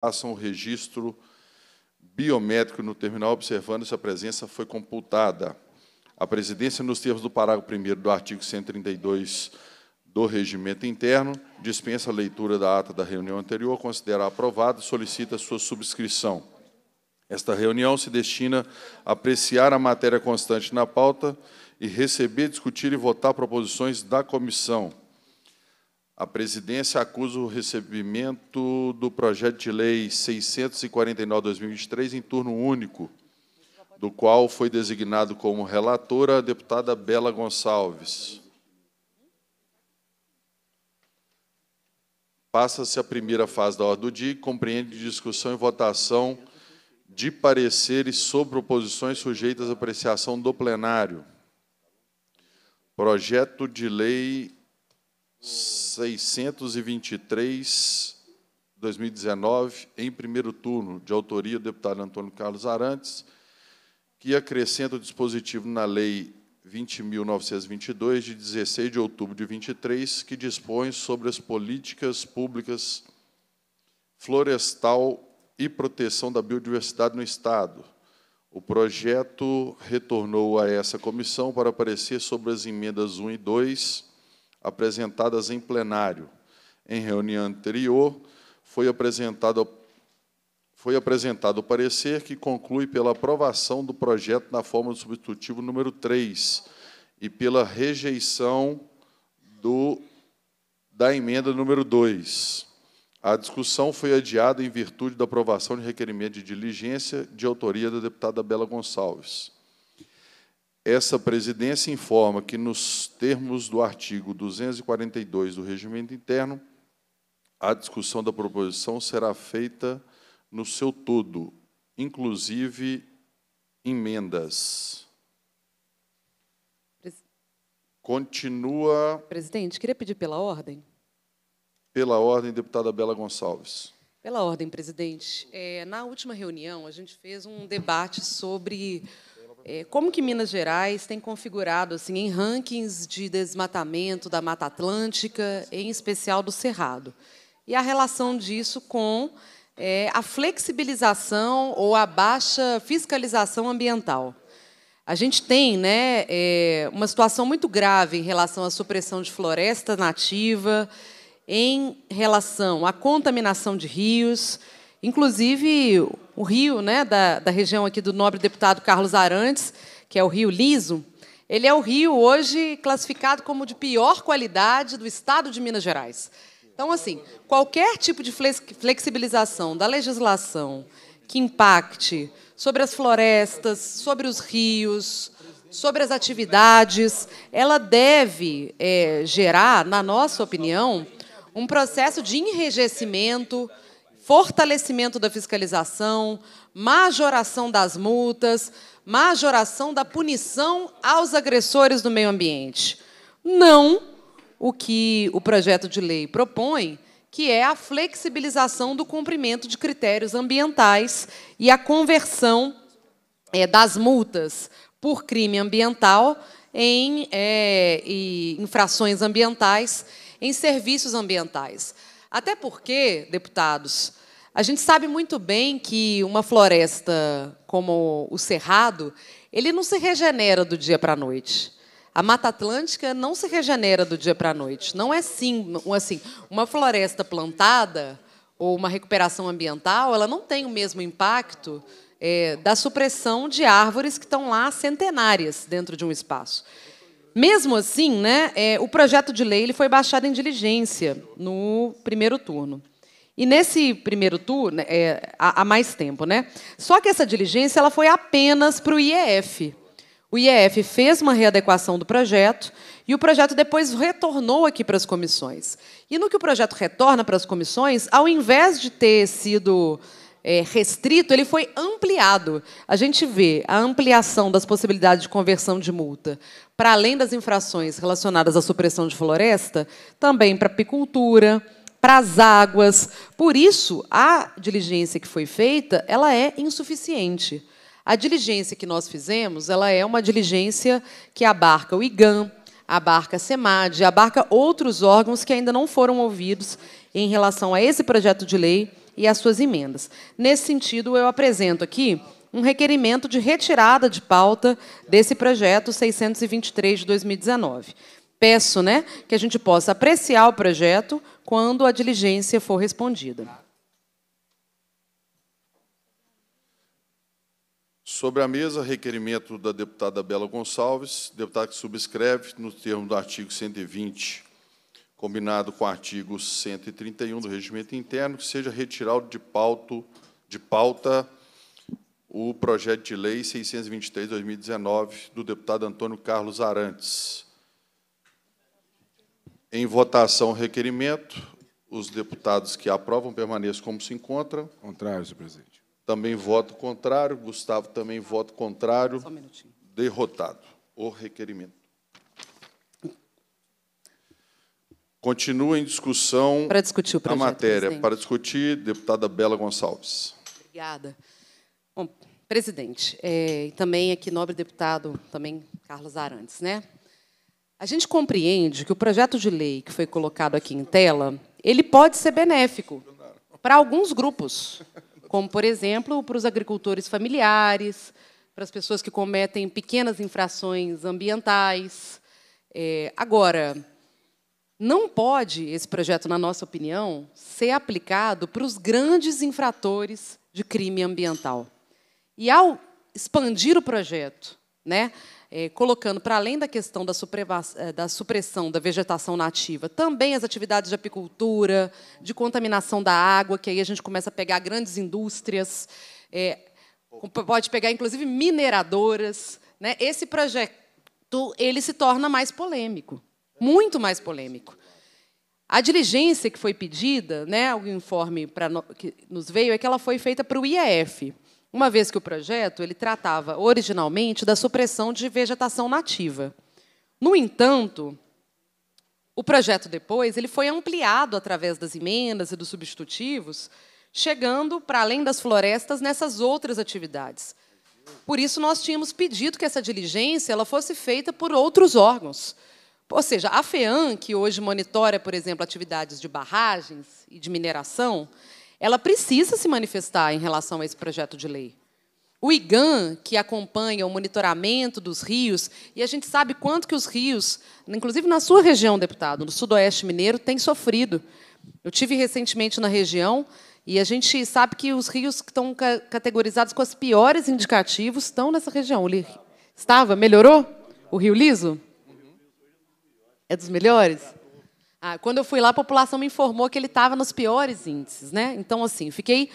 façam o registro biométrico no terminal, observando se a presença foi computada. A presidência, nos termos do parágrafo 1 do artigo 132 do Regimento Interno, dispensa a leitura da ata da reunião anterior, considera aprovada e solicita sua subscrição. Esta reunião se destina a apreciar a matéria constante na pauta e receber, discutir e votar proposições da comissão. A presidência acusa o recebimento do projeto de lei 649-2023 em turno único, do qual foi designado como relatora a deputada Bela Gonçalves. Passa-se a primeira fase da ordem do dia, que compreende discussão e votação de pareceres sobre proposições sujeitas à apreciação do plenário. Projeto de lei 623 2019, em primeiro turno, de autoria do deputado Antônio Carlos Arantes, que acrescenta o dispositivo na Lei 20.922, de 16 de outubro de 23, que dispõe sobre as políticas públicas florestal e proteção da biodiversidade no Estado. O projeto retornou a essa comissão para aparecer sobre as emendas 1 e 2, apresentadas em plenário. Em reunião anterior, foi apresentado, foi apresentado o parecer que conclui pela aprovação do projeto na forma do substitutivo número 3 e pela rejeição do, da emenda número 2. A discussão foi adiada em virtude da aprovação de requerimento de diligência de autoria da deputada Bela Gonçalves essa presidência informa que, nos termos do artigo 242 do Regimento Interno, a discussão da proposição será feita no seu todo, inclusive emendas. Continua. Presidente, queria pedir pela ordem. Pela ordem, deputada Bela Gonçalves. Pela ordem, presidente. É, na última reunião, a gente fez um debate sobre é, como que Minas Gerais tem configurado assim em rankings de desmatamento da Mata Atlântica, em especial do Cerrado, e a relação disso com é, a flexibilização ou a baixa fiscalização ambiental. A gente tem né, é, uma situação muito grave em relação à supressão de floresta nativa, em relação à contaminação de rios, inclusive um rio né, da, da região aqui do nobre deputado Carlos Arantes, que é o Rio Liso. Ele é o rio hoje classificado como de pior qualidade do estado de Minas Gerais. Então, assim, qualquer tipo de flexibilização da legislação que impacte sobre as florestas, sobre os rios, sobre as atividades, ela deve é, gerar, na nossa opinião, um processo de enrijecimento, fortalecimento da fiscalização, majoração das multas, majoração da punição aos agressores do meio ambiente. Não o que o projeto de lei propõe, que é a flexibilização do cumprimento de critérios ambientais e a conversão é, das multas por crime ambiental em é, infrações ambientais em serviços ambientais. Até porque, deputados, a gente sabe muito bem que uma floresta como o Cerrado, ele não se regenera do dia para a noite. A Mata Atlântica não se regenera do dia para a noite. Não é sim, assim, uma floresta plantada ou uma recuperação ambiental, ela não tem o mesmo impacto é, da supressão de árvores que estão lá centenárias dentro de um espaço. Mesmo assim, né, é, o projeto de lei ele foi baixado em diligência no primeiro turno. E nesse primeiro turno, né, é, há, há mais tempo, né? Só que essa diligência ela foi apenas para o IEF. O IEF fez uma readequação do projeto e o projeto depois retornou aqui para as comissões. E no que o projeto retorna para as comissões, ao invés de ter sido é, restrito, ele foi ampliado. A gente vê a ampliação das possibilidades de conversão de multa para além das infrações relacionadas à supressão de floresta, também para apicultura, para as águas. Por isso, a diligência que foi feita, ela é insuficiente. A diligência que nós fizemos, ela é uma diligência que abarca o IGAM, abarca a SEMAD, abarca outros órgãos que ainda não foram ouvidos em relação a esse projeto de lei e as suas emendas. Nesse sentido, eu apresento aqui um requerimento de retirada de pauta desse projeto 623 de 2019. Peço né, que a gente possa apreciar o projeto quando a diligência for respondida. Sobre a mesa, requerimento da deputada Bela Gonçalves, deputada que subscreve, no termo do artigo 120 combinado com o artigo 131 do Regimento Interno, que seja retirado de, pauto, de pauta o projeto de lei 623-2019 do deputado Antônio Carlos Arantes. Em votação, requerimento. Os deputados que aprovam permaneçam como se encontram. Contrário, senhor presidente. Também voto contrário. Gustavo também voto contrário. Só um minutinho. Derrotado. O requerimento. Continua em discussão para discutir o projeto, a matéria. Presidente. Para discutir, deputada Bela Gonçalves. Obrigada. Bom, presidente, é, e também aqui nobre deputado também Carlos Arantes, né? A gente compreende que o projeto de lei que foi colocado aqui em tela, ele pode ser benéfico para alguns grupos, como por exemplo para os agricultores familiares, para as pessoas que cometem pequenas infrações ambientais. É, agora, não pode esse projeto, na nossa opinião, ser aplicado para os grandes infratores de crime ambiental. E ao expandir o projeto, né, é, colocando para além da questão da, eh, da, supressão da vegetação nativa, também as atividades de apicultura, de contaminação da água, que aí a gente começa a pegar grandes indústrias, é, pode pegar inclusive mineradoras. Né? Esse projeto ele se torna mais polêmico muito mais polêmico. A diligência que foi pedida, né, o informe pra, que nos veio, é que ela foi feita para o IEF, uma vez que o projeto ele tratava originalmente da supressão de vegetação nativa. No entanto, o projeto depois ele foi ampliado através das emendas e dos substitutivos, chegando para além das florestas nessas outras atividades. Por isso nós tínhamos pedido que essa diligência ela fosse feita por outros órgãos. Ou seja, a FEAM, que hoje monitora, por exemplo, atividades de barragens e de mineração, ela precisa se manifestar em relação a esse projeto de lei. O IGAN, que acompanha o monitoramento dos rios, e a gente sabe quanto que os rios, inclusive na sua região, deputado, no sudoeste mineiro, têm sofrido. Eu tive recentemente na região e a gente sabe que os rios que estão categorizados com os piores indicativos estão nessa região. Estava? Melhorou? O Rio Liso? É dos melhores? Ah, quando eu fui lá, a população me informou que ele estava nos piores índices, né? Então, assim, fiquei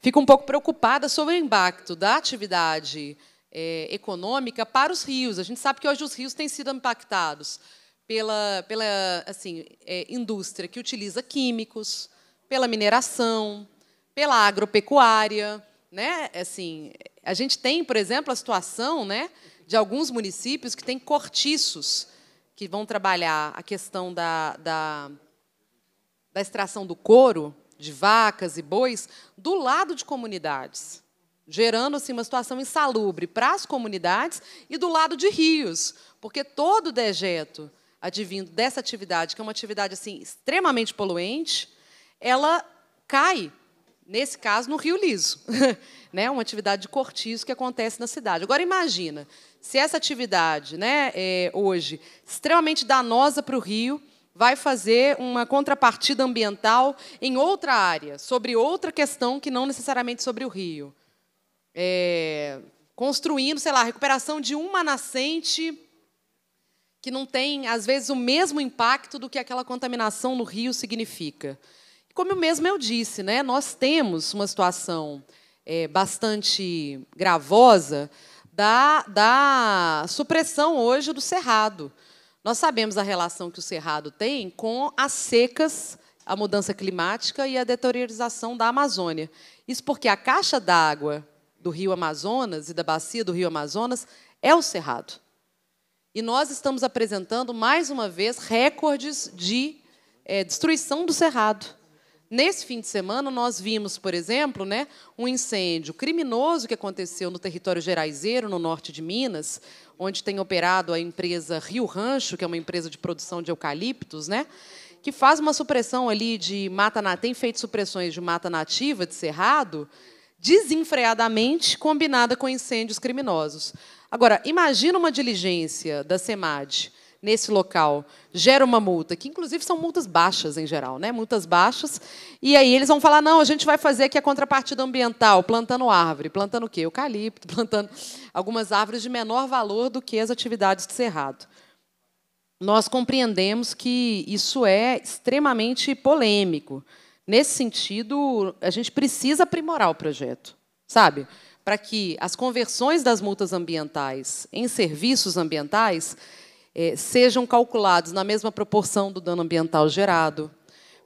fico um pouco preocupada sobre o impacto da atividade é, econômica para os rios. A gente sabe que hoje os rios têm sido impactados pela, pela assim, é, indústria que utiliza químicos, pela mineração, pela agropecuária, né? Assim, a gente tem, por exemplo, a situação, né, de alguns municípios que têm cortiços que vão trabalhar a questão da, da, da extração do couro de vacas e bois do lado de comunidades, gerando assim, uma situação insalubre para as comunidades e do lado de rios, porque todo o dejeto advindo dessa atividade, que é uma atividade assim extremamente poluente, ela cai Nesse caso, no Rio Liso, né? uma atividade de cortiço que acontece na cidade. Agora, imagina, se essa atividade, né, é, hoje, extremamente danosa para o rio, vai fazer uma contrapartida ambiental em outra área, sobre outra questão que não necessariamente sobre o rio. É, construindo, sei lá, a recuperação de uma nascente que não tem, às vezes, o mesmo impacto do que aquela contaminação no rio significa. Como mesmo eu disse, né, nós temos uma situação é, bastante gravosa da, da supressão hoje do cerrado. Nós sabemos a relação que o cerrado tem com as secas, a mudança climática e a deteriorização da Amazônia. Isso porque a caixa d'água do Rio Amazonas e da bacia do Rio Amazonas é o cerrado. E nós estamos apresentando, mais uma vez, recordes de é, destruição do cerrado. Nesse fim de semana, nós vimos, por exemplo, né, um incêndio criminoso que aconteceu no território geraizeiro, no norte de Minas, onde tem operado a empresa Rio Rancho, que é uma empresa de produção de eucaliptos, né, que faz uma supressão ali de mata nativa, tem feito supressões de mata nativa, de cerrado, desenfreadamente combinada com incêndios criminosos. Agora, imagina uma diligência da SEMAD nesse local gera uma multa, que inclusive são multas baixas em geral, né? multas baixas, e aí eles vão falar, não, a gente vai fazer aqui a contrapartida ambiental, plantando árvore, plantando o quê? Eucalipto, plantando algumas árvores de menor valor do que as atividades de cerrado. Nós compreendemos que isso é extremamente polêmico. Nesse sentido, a gente precisa aprimorar o projeto, sabe? Para que as conversões das multas ambientais em serviços ambientais é, sejam calculados na mesma proporção do dano ambiental gerado,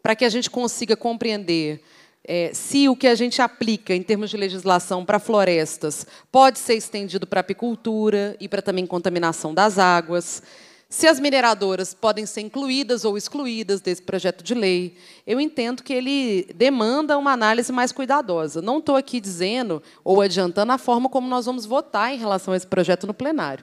para que a gente consiga compreender é, se o que a gente aplica em termos de legislação para florestas pode ser estendido para apicultura e para também contaminação das águas, se as mineradoras podem ser incluídas ou excluídas desse projeto de lei, eu entendo que ele demanda uma análise mais cuidadosa. Não estou aqui dizendo ou adiantando a forma como nós vamos votar em relação a esse projeto no plenário.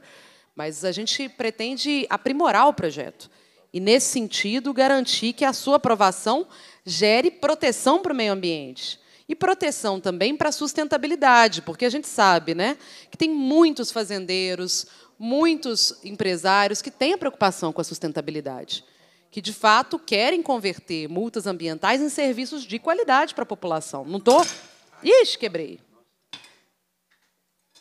Mas a gente pretende aprimorar o projeto e, nesse sentido, garantir que a sua aprovação gere proteção para o meio ambiente. E proteção também para a sustentabilidade, porque a gente sabe né, que tem muitos fazendeiros, muitos empresários que têm a preocupação com a sustentabilidade, que de fato querem converter multas ambientais em serviços de qualidade para a população. Não estou. Tô... Ixi, quebrei.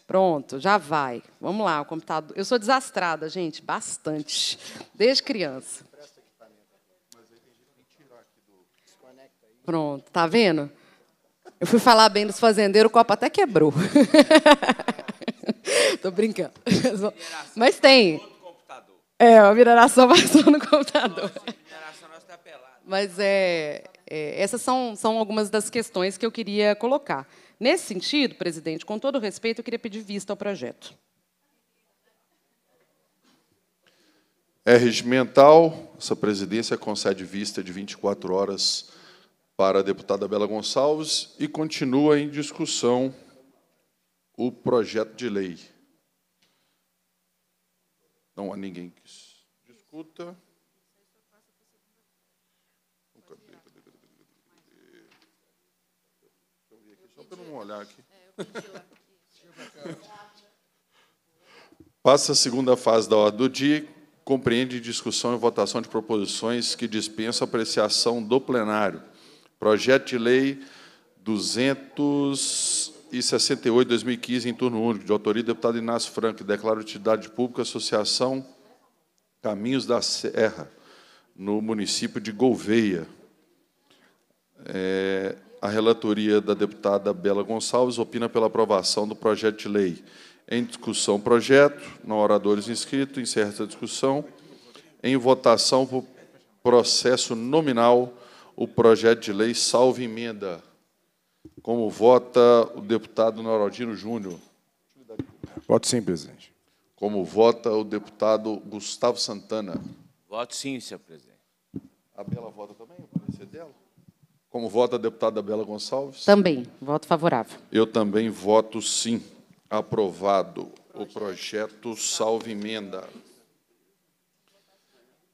Pronto, já vai. Vamos lá, o computador. Eu sou desastrada, gente, bastante, desde criança. Pronto, tá vendo? Eu fui falar bem dos fazendeiros, o copo até quebrou. Tô brincando. Mas tem. É, a mineração passou no computador. Tá Mas é, é essas são, são algumas das questões que eu queria colocar. Nesse sentido, presidente, com todo respeito, eu queria pedir vista ao projeto. É regimental, essa presidência concede vista de 24 horas para a deputada Bela Gonçalves e continua em discussão o projeto de lei. Não há ninguém que discuta. não olhar é, aqui. Passa a segunda fase da ordem do dia, compreende discussão e votação de proposições que dispensam apreciação do plenário. Projeto de lei 268 2015 em turno único, de autoria do deputado Inácio Franco, que declara utilidade pública Associação Caminhos da Serra, no município de Gouveia. É, a relatoria da deputada Bela Gonçalves opina pela aprovação do projeto de lei. Em discussão, projeto. Não oradores inscritos. Encerra a discussão. Em votação, por processo nominal, o projeto de lei salva emenda. Como vota o deputado Noraldino Júnior? Voto sim, presidente. Como vota o deputado Gustavo Santana? Voto sim, senhor presidente. A Bela vota também? Como vota a deputada Bela Gonçalves? Também, voto favorável. Eu também voto sim. Aprovado o projeto Salve Emenda.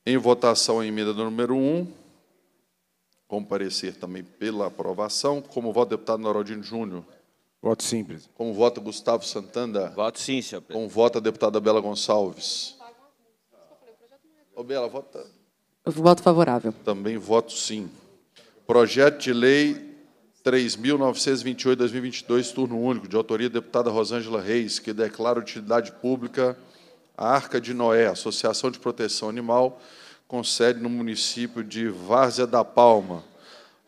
Em votação a emenda número 1, comparecer também pela aprovação. Como vota o deputado Noraldino Júnior? Voto sim, presidente. Como vota Gustavo Santana? Voto sim, senhor presidente. Como vota a deputada Bela Gonçalves? Ô, Bela, vota. voto favorável. Também voto sim. Projeto de Lei 3.928-2022, turno único, de autoria da deputada Rosângela Reis, que declara utilidade pública a Arca de Noé, Associação de Proteção Animal, com sede no município de Várzea da Palma.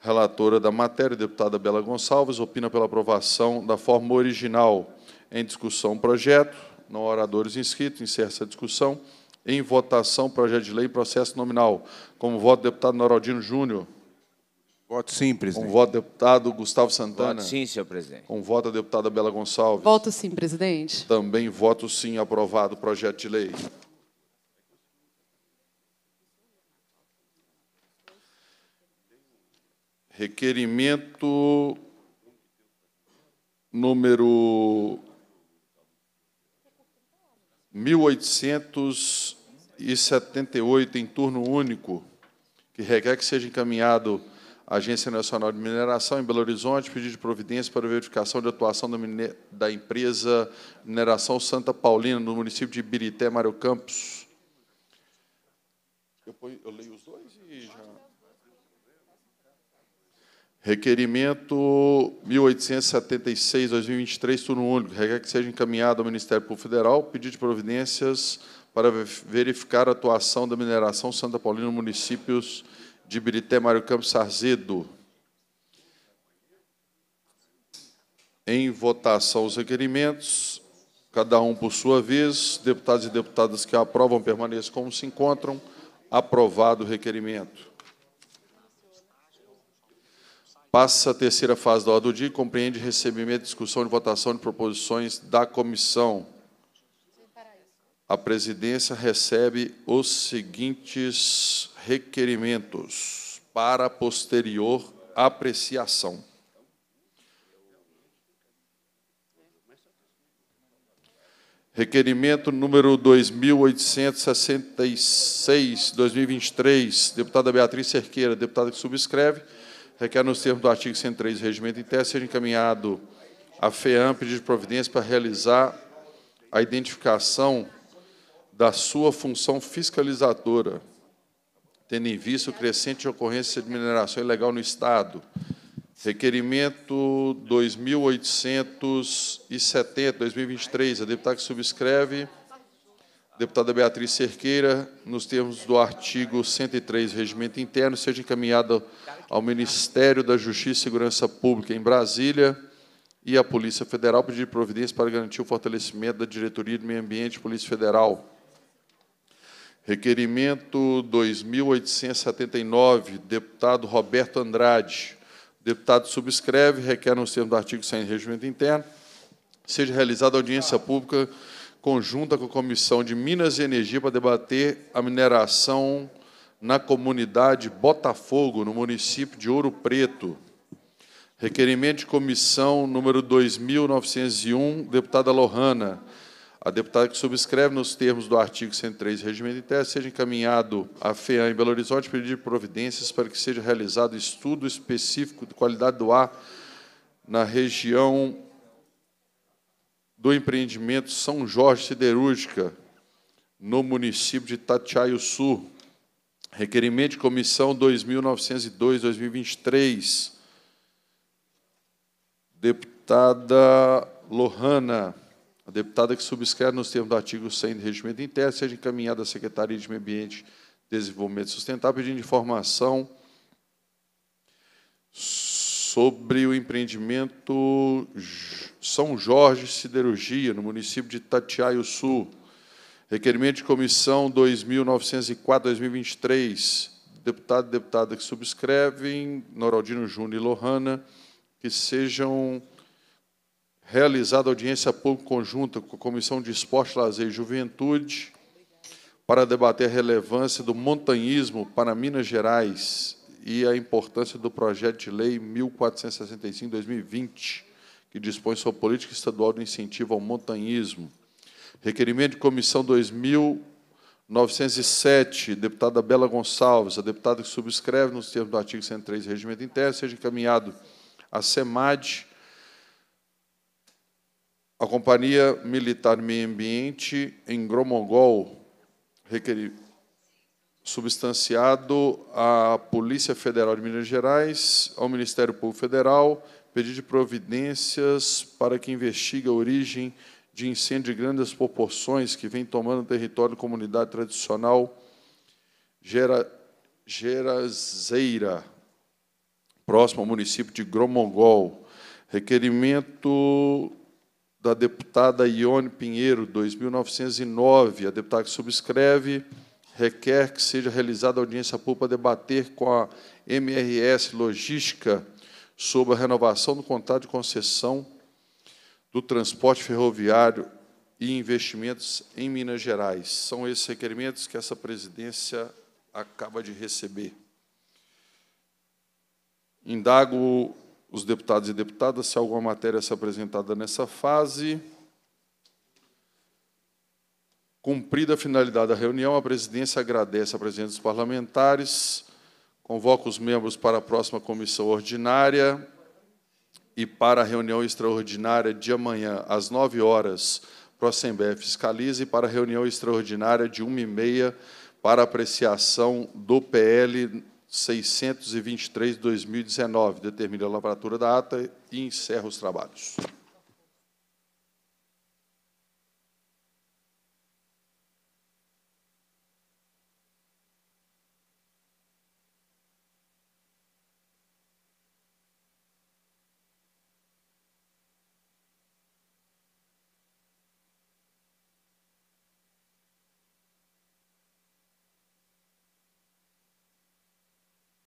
Relatora da matéria, deputada Bela Gonçalves, opina pela aprovação da forma original. Em discussão, projeto. Não oradores inscritos, encerra a discussão. Em votação, projeto de lei, processo nominal. Como voto, deputado Noraldino Júnior. Voto sim, presidente. Com voto deputado Gustavo Santana. Voto sim, senhor presidente. Com voto da deputada Bela Gonçalves. Voto sim, presidente. Também voto sim, aprovado o projeto de lei. Requerimento número 1878, em turno único, que requer que seja encaminhado Agência Nacional de Mineração em Belo Horizonte, pedido de providência para verificação de atuação da, da empresa Mineração Santa Paulina, no município de Ibirité, Mário Campos. Eu, eu leio os dois e já... Requerimento 1876-2023, turno único. Requer que seja encaminhado ao Ministério Público Federal pedido de providências para verificar a atuação da mineração Santa Paulina nos municípios de Birité Mário Campos Sarzedo. Em votação os requerimentos, cada um por sua vez. Deputados e deputadas que aprovam permaneçam como se encontram. Aprovado o requerimento. Passa a terceira fase da ordem do dia e compreende recebimento, discussão e votação de proposições da comissão a presidência recebe os seguintes requerimentos para posterior apreciação. Requerimento número 2866, 2023, deputada Beatriz Cerqueira, deputada que subscreve, requer nos termos do artigo 103 do regimento interno seja encaminhado à FEAM pedido de providência para realizar a identificação da sua função fiscalizadora, tendo em vista o crescente ocorrência de mineração ilegal no Estado. Requerimento 2870, 2023. A deputada que subscreve, deputada Beatriz Cerqueira, nos termos do artigo 103 do Regimento Interno, seja encaminhada ao Ministério da Justiça e Segurança Pública em Brasília e à Polícia Federal pedir providência para garantir o fortalecimento da Diretoria do Meio Ambiente e Polícia Federal. Requerimento 2879, deputado Roberto Andrade. deputado subscreve, requer nos termos do artigo 100 do Regimento Interno, seja realizada audiência pública conjunta com a Comissão de Minas e Energia para debater a mineração na comunidade Botafogo, no município de Ouro Preto. Requerimento de comissão número 2901, deputada Lohana a deputada que subscreve nos termos do artigo 103 do Regimento Interno seja encaminhado à FEAM em Belo Horizonte pedir providências para que seja realizado estudo específico de qualidade do ar na região do empreendimento São Jorge Siderúrgica, no município de Itatiaio Sul. Requerimento de comissão 2902-2023. Deputada Lohana deputada que subscreve nos termos do artigo 100 do Regimento Interno seja encaminhada à Secretaria de Meio Ambiente e Desenvolvimento Sustentável pedindo informação sobre o empreendimento São Jorge Siderurgia, no município de Tatiaio Sul. Requerimento de comissão 2904-2023. Deputado e deputada que subscrevem, Noraldino Júnior e Lohana, que sejam realizada audiência pública conjunta com a Comissão de Esporte, Lazer e Juventude para debater a relevância do montanhismo para Minas Gerais e a importância do projeto de lei 1465-2020, que dispõe sobre política estadual de incentivo ao montanhismo. Requerimento de comissão 2907, deputada Bela Gonçalves, a deputada que subscreve nos termos do artigo 103 do Regimento Interno, seja encaminhado à SEMAD Companhia Militar Meio Ambiente em Gromogol, requer... substanciado à Polícia Federal de Minas Gerais, ao Ministério Público Federal, pedido de providências para que investigue a origem de incêndio de grandes proporções que vem tomando o território da comunidade tradicional Gera... Gerazeira, próximo ao município de Gromogol. Requerimento da deputada Ione Pinheiro, 2909. A deputada que subscreve requer que seja realizada audiência pública para debater com a MRS Logística sobre a renovação do contrato de concessão do transporte ferroviário e investimentos em Minas Gerais. São esses requerimentos que essa presidência acaba de receber. Indago os deputados e deputadas, se alguma matéria se é apresentada nessa fase. Cumprida a finalidade da reunião, a presidência agradece a presença dos parlamentares, convoca os membros para a próxima comissão ordinária e para a reunião extraordinária de amanhã, às 9 horas, Assembleia fiscaliza e para a reunião extraordinária de 1h30 para apreciação do PL 623 de 2019. determina a lavratura da ata e encerra os trabalhos.